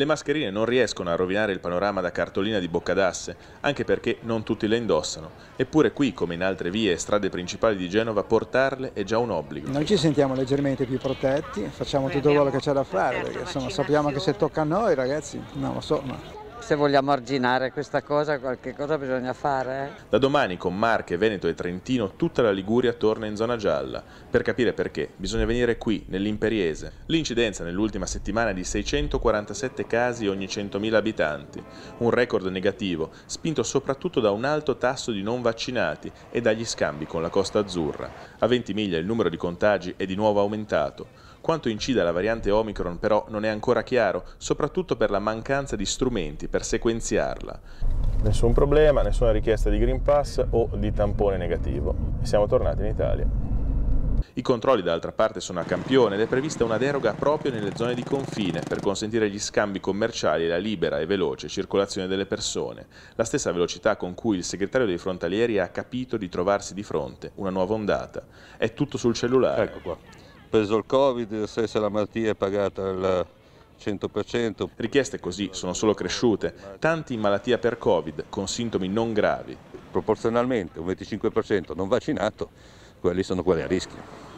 Le mascherine non riescono a rovinare il panorama da cartolina di bocca d'asse, anche perché non tutti le indossano. Eppure qui, come in altre vie e strade principali di Genova, portarle è già un obbligo. Noi ci sentiamo leggermente più protetti, facciamo tutto quello che c'è da fare, perché insomma sappiamo che se tocca a noi ragazzi, no, insomma se vogliamo arginare questa cosa qualche cosa bisogna fare. Eh? Da domani con Marche, Veneto e Trentino tutta la Liguria torna in zona gialla. Per capire perché bisogna venire qui, nell'Imperiese. L'incidenza nell'ultima settimana è di 647 casi ogni 100.000 abitanti. Un record negativo, spinto soprattutto da un alto tasso di non vaccinati e dagli scambi con la Costa Azzurra. A 20 miglia il numero di contagi è di nuovo aumentato. Quanto incida la variante Omicron però non è ancora chiaro, soprattutto per la mancanza di strumenti per sequenziarla. Nessun problema, nessuna richiesta di Green Pass o di tampone negativo. Siamo tornati in Italia. I controlli dall'altra parte sono a campione ed è prevista una deroga proprio nelle zone di confine per consentire gli scambi commerciali e la libera e veloce circolazione delle persone, la stessa velocità con cui il segretario dei frontalieri ha capito di trovarsi di fronte una nuova ondata. È tutto sul cellulare. Ecco qua preso il Covid, se la malattia è pagata al 100%. Richieste così sono solo cresciute, tanti in malattia per Covid con sintomi non gravi. Proporzionalmente un 25% non vaccinato, quelli sono quelli a rischio.